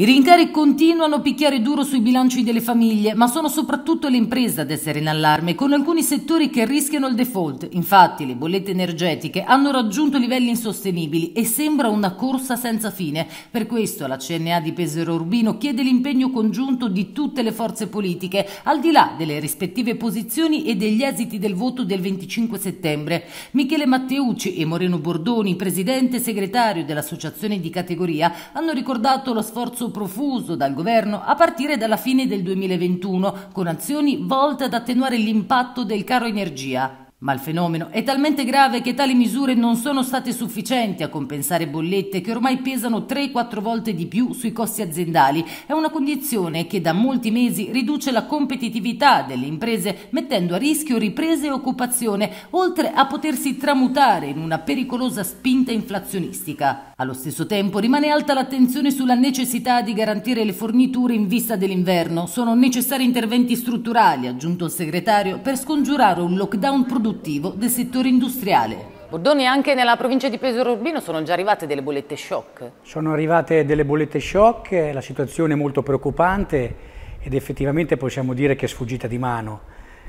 I rincari continuano a picchiare duro sui bilanci delle famiglie, ma sono soprattutto le imprese ad essere in allarme, con alcuni settori che rischiano il default. Infatti le bollette energetiche hanno raggiunto livelli insostenibili e sembra una corsa senza fine. Per questo la CNA di Pesero Urbino chiede l'impegno congiunto di tutte le forze politiche, al di là delle rispettive posizioni e degli esiti del voto del 25 settembre. Michele Matteucci e Moreno Bordoni, presidente e segretario dell'associazione di categoria, hanno ricordato lo sforzo profuso dal governo a partire dalla fine del 2021 con azioni volte ad attenuare l'impatto del caro energia. Ma il fenomeno è talmente grave che tali misure non sono state sufficienti a compensare bollette che ormai pesano 3-4 volte di più sui costi aziendali. È una condizione che da molti mesi riduce la competitività delle imprese, mettendo a rischio riprese e occupazione, oltre a potersi tramutare in una pericolosa spinta inflazionistica. Allo stesso tempo rimane alta l'attenzione sulla necessità di garantire le forniture in vista dell'inverno. Sono necessari interventi strutturali, aggiunto il segretario, per scongiurare un lockdown produttivo produttivo del settore industriale. Bordoni, anche nella provincia di Pesaro Urbino sono già arrivate delle bollette shock? Sono arrivate delle bollette shock, la situazione è molto preoccupante ed effettivamente possiamo dire che è sfuggita di mano.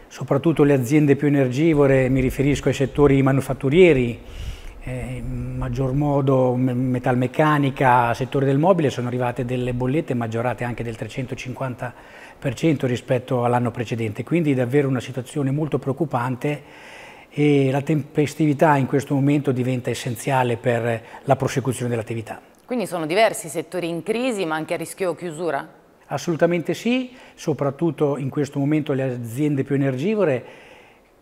Soprattutto le aziende più energivore, mi riferisco ai settori manufatturieri, eh, in maggior modo metalmeccanica, settore del mobile, sono arrivate delle bollette maggiorate anche del 350% rispetto all'anno precedente, quindi davvero una situazione molto preoccupante e la tempestività in questo momento diventa essenziale per la prosecuzione dell'attività. Quindi sono diversi settori in crisi ma anche a rischio chiusura? Assolutamente sì, soprattutto in questo momento le aziende più energivore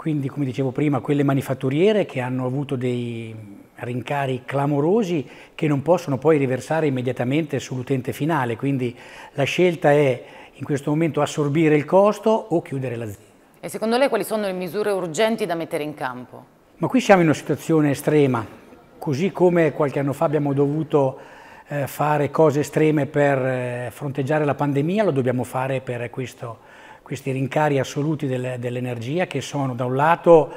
quindi, come dicevo prima, quelle manifatturiere che hanno avuto dei rincari clamorosi che non possono poi riversare immediatamente sull'utente finale, quindi la scelta è in questo momento assorbire il costo o chiudere l'azienda. E secondo lei quali sono le misure urgenti da mettere in campo? Ma qui siamo in una situazione estrema, così come qualche anno fa abbiamo dovuto eh, fare cose estreme per eh, fronteggiare la pandemia, lo dobbiamo fare per questo questi rincari assoluti dell'energia che sono da un lato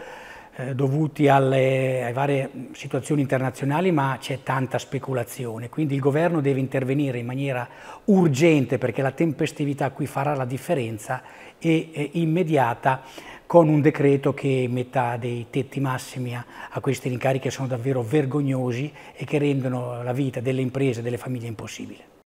eh, dovuti alle, alle, varie situazioni internazionali, ma c'è tanta speculazione, quindi il governo deve intervenire in maniera urgente perché la tempestività qui farà la differenza e, e immediata con un decreto che metta dei tetti massimi a, a questi rincari che sono davvero vergognosi e che rendono la vita delle imprese e delle famiglie impossibile.